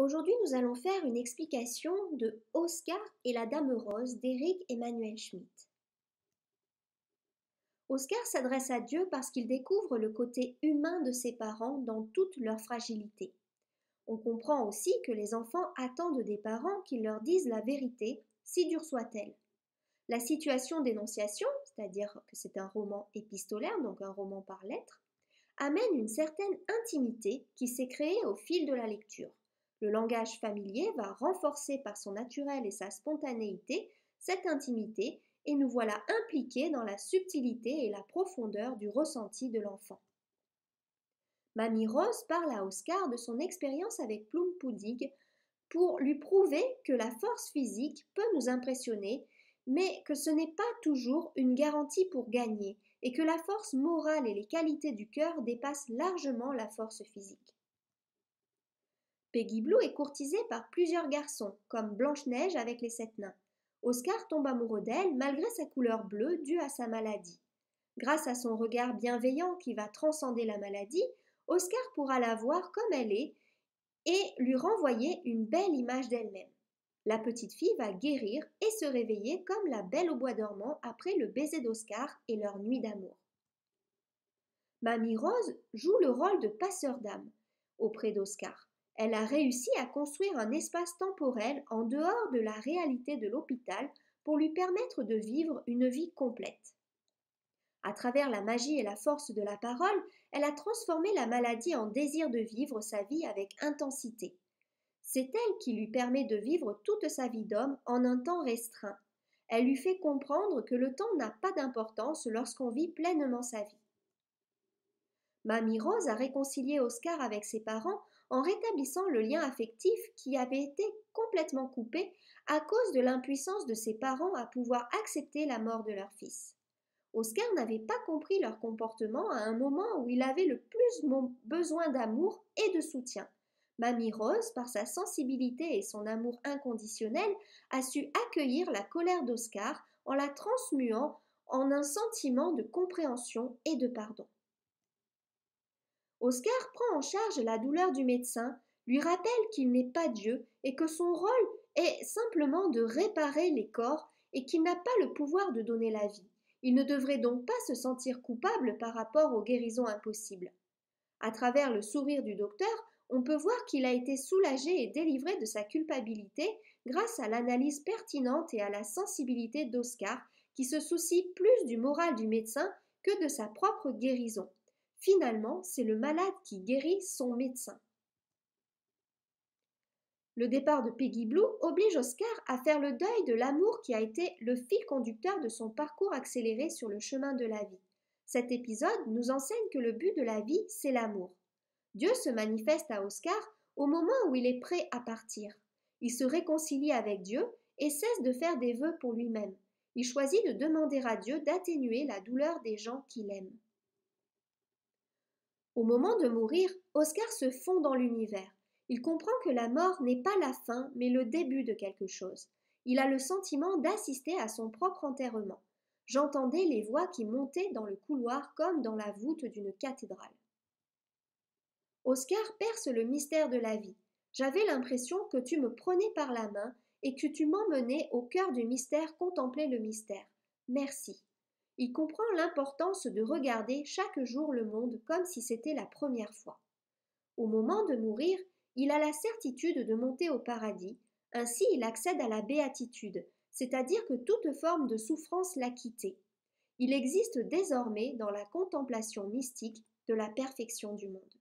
Aujourd'hui, nous allons faire une explication de Oscar et la Dame Rose d'Éric Emmanuel Schmitt. Oscar s'adresse à Dieu parce qu'il découvre le côté humain de ses parents dans toute leur fragilité. On comprend aussi que les enfants attendent des parents qui leur disent la vérité, si dure soit-elle. La situation d'énonciation, c'est-à-dire que c'est un roman épistolaire, donc un roman par lettres, amène une certaine intimité qui s'est créée au fil de la lecture. Le langage familier va renforcer par son naturel et sa spontanéité cette intimité et nous voilà impliqués dans la subtilité et la profondeur du ressenti de l'enfant. Mamie Rose parle à Oscar de son expérience avec Plum Pudding pour lui prouver que la force physique peut nous impressionner, mais que ce n'est pas toujours une garantie pour gagner, et que la force morale et les qualités du cœur dépassent largement la force physique. Peggy Blue est courtisée par plusieurs garçons, comme Blanche-Neige avec les sept nains. Oscar tombe amoureux d'elle malgré sa couleur bleue due à sa maladie. Grâce à son regard bienveillant qui va transcender la maladie, Oscar pourra la voir comme elle est et lui renvoyer une belle image d'elle-même. La petite fille va guérir et se réveiller comme la belle au bois dormant après le baiser d'Oscar et leur nuit d'amour. Mamie Rose joue le rôle de passeur d'âme auprès d'Oscar elle a réussi à construire un espace temporel en dehors de la réalité de l'hôpital pour lui permettre de vivre une vie complète. À travers la magie et la force de la parole, elle a transformé la maladie en désir de vivre sa vie avec intensité. C'est elle qui lui permet de vivre toute sa vie d'homme en un temps restreint. Elle lui fait comprendre que le temps n'a pas d'importance lorsqu'on vit pleinement sa vie. Mamie Rose a réconcilié Oscar avec ses parents en rétablissant le lien affectif qui avait été complètement coupé à cause de l'impuissance de ses parents à pouvoir accepter la mort de leur fils. Oscar n'avait pas compris leur comportement à un moment où il avait le plus besoin d'amour et de soutien. Mamie Rose, par sa sensibilité et son amour inconditionnel, a su accueillir la colère d'Oscar en la transmuant en un sentiment de compréhension et de pardon. Oscar prend en charge la douleur du médecin, lui rappelle qu'il n'est pas Dieu et que son rôle est simplement de réparer les corps et qu'il n'a pas le pouvoir de donner la vie. Il ne devrait donc pas se sentir coupable par rapport aux guérisons impossibles. À travers le sourire du docteur, on peut voir qu'il a été soulagé et délivré de sa culpabilité grâce à l'analyse pertinente et à la sensibilité d'Oscar, qui se soucie plus du moral du médecin que de sa propre guérison. Finalement, c'est le malade qui guérit son médecin. Le départ de Peggy Blue oblige Oscar à faire le deuil de l'amour qui a été le fil conducteur de son parcours accéléré sur le chemin de la vie. Cet épisode nous enseigne que le but de la vie, c'est l'amour. Dieu se manifeste à Oscar au moment où il est prêt à partir. Il se réconcilie avec Dieu et cesse de faire des vœux pour lui-même. Il choisit de demander à Dieu d'atténuer la douleur des gens qu'il aime. Au moment de mourir, Oscar se fond dans l'univers. Il comprend que la mort n'est pas la fin, mais le début de quelque chose. Il a le sentiment d'assister à son propre enterrement. J'entendais les voix qui montaient dans le couloir comme dans la voûte d'une cathédrale. Oscar perce le mystère de la vie. J'avais l'impression que tu me prenais par la main et que tu m'emmenais au cœur du mystère contempler le mystère. Merci il comprend l'importance de regarder chaque jour le monde comme si c'était la première fois. Au moment de mourir, il a la certitude de monter au paradis, ainsi il accède à la béatitude, c'est-à-dire que toute forme de souffrance l'a quitté. Il existe désormais dans la contemplation mystique de la perfection du monde.